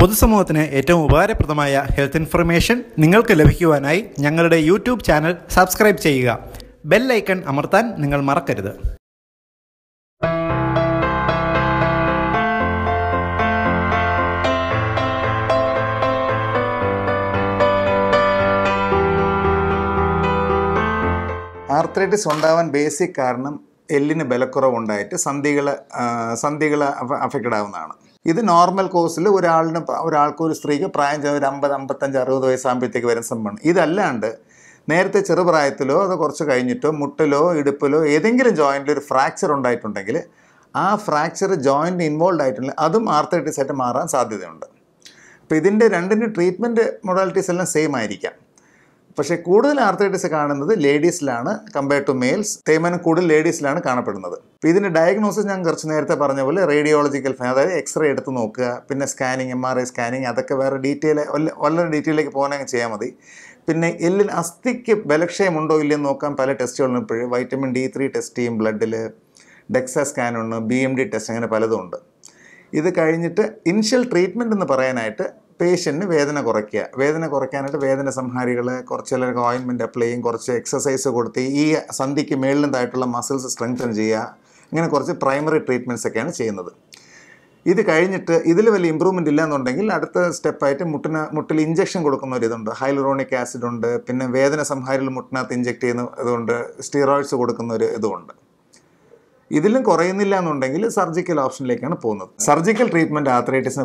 പൊതുസമൂഹത്തിന് ഏറ്റവും ഉപകാരപ്രദമായ ഹെൽത്ത് ഇൻഫർമേഷൻ നിങ്ങൾക്ക് ലഭിക്കുവാനായി ഞങ്ങളുടെ യൂട്യൂബ് ചാനൽ സബ്സ്ക്രൈബ് ചെയ്യുക ബെൽ ഐക്കൺ അമർത്താൻ നിങ്ങൾ മറക്കരുത് ആർത്രൈറ്റിസ് ഉണ്ടാവാൻ ബേസിക് കാരണം എല്ലിന് ബലക്കുറവുണ്ടായിട്ട് സന്ധികൾ സന്ധികൾ അഫക്റ്റഡ് ആവുന്നതാണ് ഇത് നോർമൽ കോഴ്സിൽ ഒരാളിന് ഒരാൾക്ക് ഒരു സ്ത്രീക്ക് പ്രായം ചെയ്ത ഒരു അമ്പത് അമ്പത്തഞ്ച് അറുപത് വയസ്സാകുമ്പോഴത്തേക്ക് വരുന്ന സംഭവമാണ് ഇതല്ലാണ്ട് നേരത്തെ ചെറുപ്രായത്തിലോ അത് കുറച്ച് കഴിഞ്ഞിട്ടോ മുട്ടിലോ ഇടുപ്പിലോ ഏതെങ്കിലും ജോയിൻ്റിൽ ഒരു ഫ്രാക്ചർ ഉണ്ടായിട്ടുണ്ടെങ്കിൽ ആ ഫ്രാക്ചർ ജോയിൻ്റ് ഇൻവോൾവ് ആയിട്ടുണ്ടെങ്കിൽ അതും ആർത്തൈറ്റിസ് ആയിട്ട് മാറാൻ സാധ്യതയുണ്ട് അപ്പോൾ ഇതിൻ്റെ രണ്ടിൻ്റെ ട്രീറ്റ്മെൻറ്റ് മൊഡാലിറ്റീസ് എല്ലാം സെയിം ആയിരിക്കാം പക്ഷേ കൂടുതൽ ആർത്രൈറ്റിസ് കാണുന്നത് ലേഡീസിലാണ് കമ്പയർ ടു മെയിൽസ് തേമനം കൂടുതൽ ലേഡീസിലാണ് കാണപ്പെടുന്നത് അപ്പോൾ ഇതിൻ്റെ ഡയഗ്നോസിസ് ഞാൻ കുറച്ച് നേരത്തെ പറഞ്ഞ പോലെ റേഡിയോളജിക്കൽ അതായത് എക്സ്റേ എടുത്ത് നോക്കുക പിന്നെ scanning M R I scanning അതൊക്കെ വേറെ ഡീറ്റെയിൽ വളരെ ഡീറ്റെയിലേക്ക് പോകാനൊക്കെ ചെയ്യാൽ മതി പിന്നെ എല്ലിൽ അസ്ഥിക്ക് ബലക്ഷയമുണ്ടോ ഇല്ലയെന്ന് നോക്കാൻ പല ടെസ്റ്റുകളും ഇപ്പോഴും വൈറ്റമിൻ ഡി ത്രീ ടെസ്റ്റ് ചെയ്യും ബ്ലഡിൽ ഡെക്സ സ്കാനുണ്ട് ബി എം ഡി ടെസ്റ്റ് അങ്ങനെ പലതും ഉണ്ട് ഇത് കഴിഞ്ഞിട്ട് ഇനിഷ്യൽ ട്രീറ്റ്മെൻറ്റ് എന്ന് പറയാനായിട്ട് പേഷ്യൻറ്റിന് വേദന കുറയ്ക്കുക വേദന കുറയ്ക്കാനായിട്ട് വേദന സംഹാരികൾ കുറച്ച് ചിലർക്ക് ഓയിൻമെൻറ്റ് അപ്ലൈ ചെയ്യും കുറച്ച് എക്സസൈസ് കൊടുത്ത് ഈ സന്ധിക്ക് മേളിലും മസിൽസ് സ്ട്രെങ്തൻ ചെയ്യുക ഇങ്ങനെ കുറച്ച് പ്രൈമറി ട്രീറ്റ്മെൻറ്റ്സ് ഒക്കെയാണ് ചെയ്യുന്നത് ഇത് കഴിഞ്ഞിട്ട് ഇതിൽ വലിയ ഇമ്പ്രൂവ്മെൻ്റ് എന്നുണ്ടെങ്കിൽ അടുത്ത സ്റ്റെപ്പായിട്ട് മുട്ടിന് മുട്ടിൽ ഇഞ്ചക്ഷൻ കൊടുക്കുന്ന ഒരു ഇതുണ്ട് ഹൈലറോണിക് ആസിഡ് ഉണ്ട് പിന്നെ വേദന സംഹാരികൾ മുട്ടിനകത്ത് ഇഞ്ചക്ട് ചെയ്യുന്ന ഇതുണ്ട് സ്റ്റീറോയിഡ്സ് കൊടുക്കുന്ന ഒരു ഇതുമുണ്ട് ഇതിലും കുറയുന്നില്ല എന്നുണ്ടെങ്കിൽ സർജിക്കൽ ഓപ്ഷനിലേക്കാണ് പോകുന്നത് സർജിക്കൽ ട്രീറ്റ്മെൻറ്റ് ആത്രൈറ്റിസിന്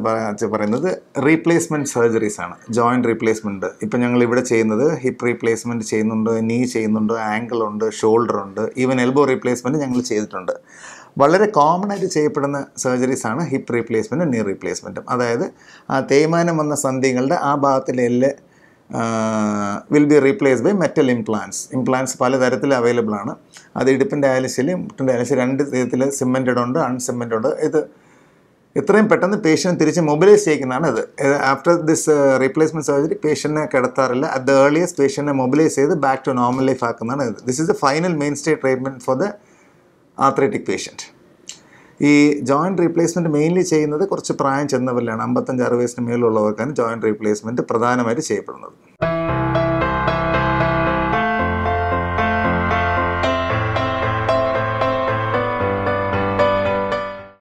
പറയുന്നത് റീപ്ലേസ്മെന്റ് സർജറീസ് ആണ് ജോയിന്റ് റീപ്ലേസ്മെന്റ് ഇപ്പൊ ഞങ്ങൾ ഇവിടെ ചെയ്യുന്നത് ഹിപ്പ് റീപ്ലേസ്മെന്റ് ചെയ്യുന്നുണ്ട് നീ ചെയ്യുന്നുണ്ട് ആങ്കിൾ ഉണ്ട് ഷോൾഡർ ഉണ്ട് ഈവൻ എൽബോ റീപ്ലേസ്മെന്റ് ഞങ്ങൾ ചെയ്തിട്ടുണ്ട് വളരെ കോമൺ ആയിട്ട് ചെയ്യപ്പെടുന്ന സർജറീസ് ആണ് ഹിപ്പ് റീപ്ലേസ്മെന്റും നീ റീപ്ലേസ്മെന്റും അതായത് ആ തേയ്മാനം വന്ന സന്ധികളുടെ ആ ഭാഗത്തിലെ will be replace by metal implants implants പലതരത്തിൽ അവൈലബിൾ ആണ് അത് ഇടുപ്പിൻ്റെ ആയാലും ശരി മുട്ടിൻ്റെ ആയാലും ശരി രണ്ട് വിധത്തിൽ സിമെൻറ്റഡ് ഉണ്ട് അൺസിമെൻറ്റഡ് ഉണ്ട് ഇത് ഇത്രയും പെട്ടെന്ന് പേഷ്യൻ്റ് തിരിച്ച് മൊബിലൈസ് ചെയ്യിക്കുന്നതാണ് ഇത് ആഫ്റ്റർ ദിസ് റീപ്ലേസ്മെൻറ്റ് സർജറി പേഷ്യൻറ്റിനെ കിടത്താറില്ല അറ്റ് ദ ഏർലിയസ്റ്റ് പേഷ്യൻറ്റിനെ മൊബിലൈസ് ചെയ്ത് ബാക്ക് ടു നോർമൽ ലൈഫ് ആക്കുന്നതാണ് ഇത് this is the final mainstay treatment for the arthritic patient ഈ ജോയിൻറ്റ് റീപ്ലേസ്മെൻറ്റ് മെയിൻലി ചെയ്യുന്നത് കുറച്ച് പ്രായം ചെന്നവരിലാണ് അമ്പത്തഞ്ച് അറുപത് വയസ്സിന് മേലുള്ളവർക്കാണ് ജോയിൻറ്റ് റീപ്ലേസ്മെൻറ്റ് പ്രധാനമായിട്ട് ചെയ്യപ്പെടുന്നത്